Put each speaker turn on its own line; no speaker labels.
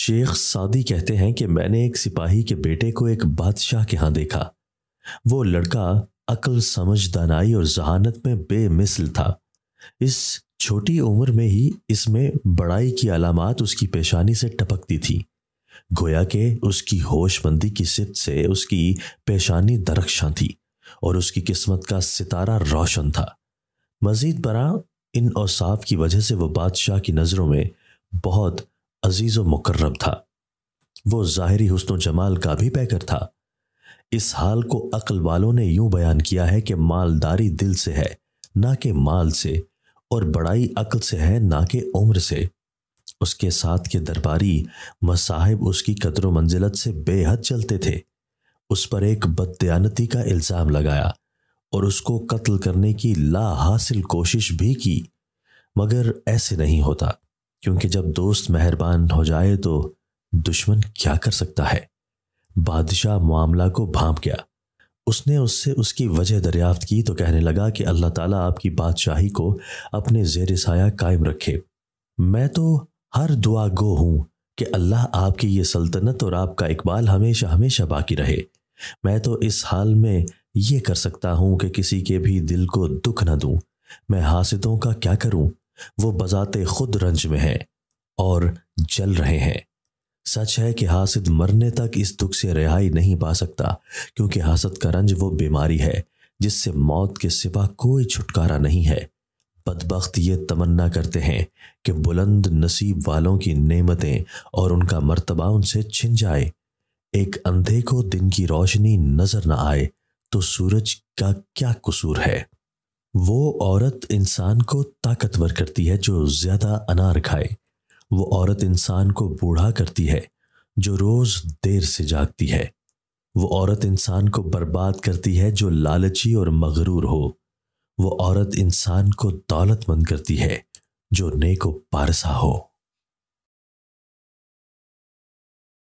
शेख सादी कहते हैं कि मैंने एक सिपाही के बेटे को एक बादशाह के यहाँ देखा वो लड़का अकल समझ दानाई और जहानत में बेमिसल था इस छोटी उम्र में ही इसमें बड़ाई की अलामत उसकी पेशानी से टपकती थी गोया के उसकी होशमंदी की सिफत से उसकी पेशानी दरख्शां थी और उसकी किस्मत का सितारा रोशन था मजीद बरा इन औसाफ की वजह से वह बादशाह की नज़रों में बहुत अजीज व मुकर्रम था वो ज़ाहरी हुसन जमाल का भी पैकर था इस हाल को अक्ल वालों ने यूं बयान किया है कि मालदारी दिल से है ना कि माल से और बड़ाई अक्ल से है ना कि उम्र से उसके साथ के दरबारी मसाहिब उसकी कदर मंजिलत से बेहद चलते थे उस पर एक बदयानती का इल्ज़ाम लगाया और उसको कत्ल करने की ला हासिल कोशिश भी की मगर ऐसे नहीं होता क्योंकि जब दोस्त मेहरबान हो जाए तो दुश्मन क्या कर सकता है बादशाह मामला को भांप गया उसने उससे उसकी वजह दरियाफ्त की तो कहने लगा कि अल्लाह ताला आपकी बादशाही को अपने जेर साया कायम रखे मैं तो हर दुआ गो हूँ कि अल्लाह आपकी ये सल्तनत और आपका इकबाल हमेशा हमेशा बाकी रहे मैं तो इस हाल में ये कर सकता हूँ कि किसी के भी दिल को दुख न दूँ मैं हासितों का क्या करूँ वो बजाते खुद रंज में हैं और जल रहे हैं सच है कि हासिद मरने तक इस दुख से रिहाई नहीं पा सकता क्योंकि हासद का रंज वो बीमारी है जिससे मौत के सिवा कोई छुटकारा नहीं है बदबخت ये तमन्ना करते हैं कि बुलंद नसीब वालों की नेमतें और उनका मर्तबा उनसे छिन जाए एक अंधे को दिन की रोशनी नजर न आए तो सूरज का क्या कसूर है वो औरत इंसान को ताकतवर करती है जो ज्यादा अनार खाए वो औरत इंसान को बूढ़ा करती है जो रोज देर से जागती है वो औरत इंसान को बर्बाद करती है जो लालची और मगरूर हो वो औरत इंसान को दौलतमंद करती है जो नेको पारसा हो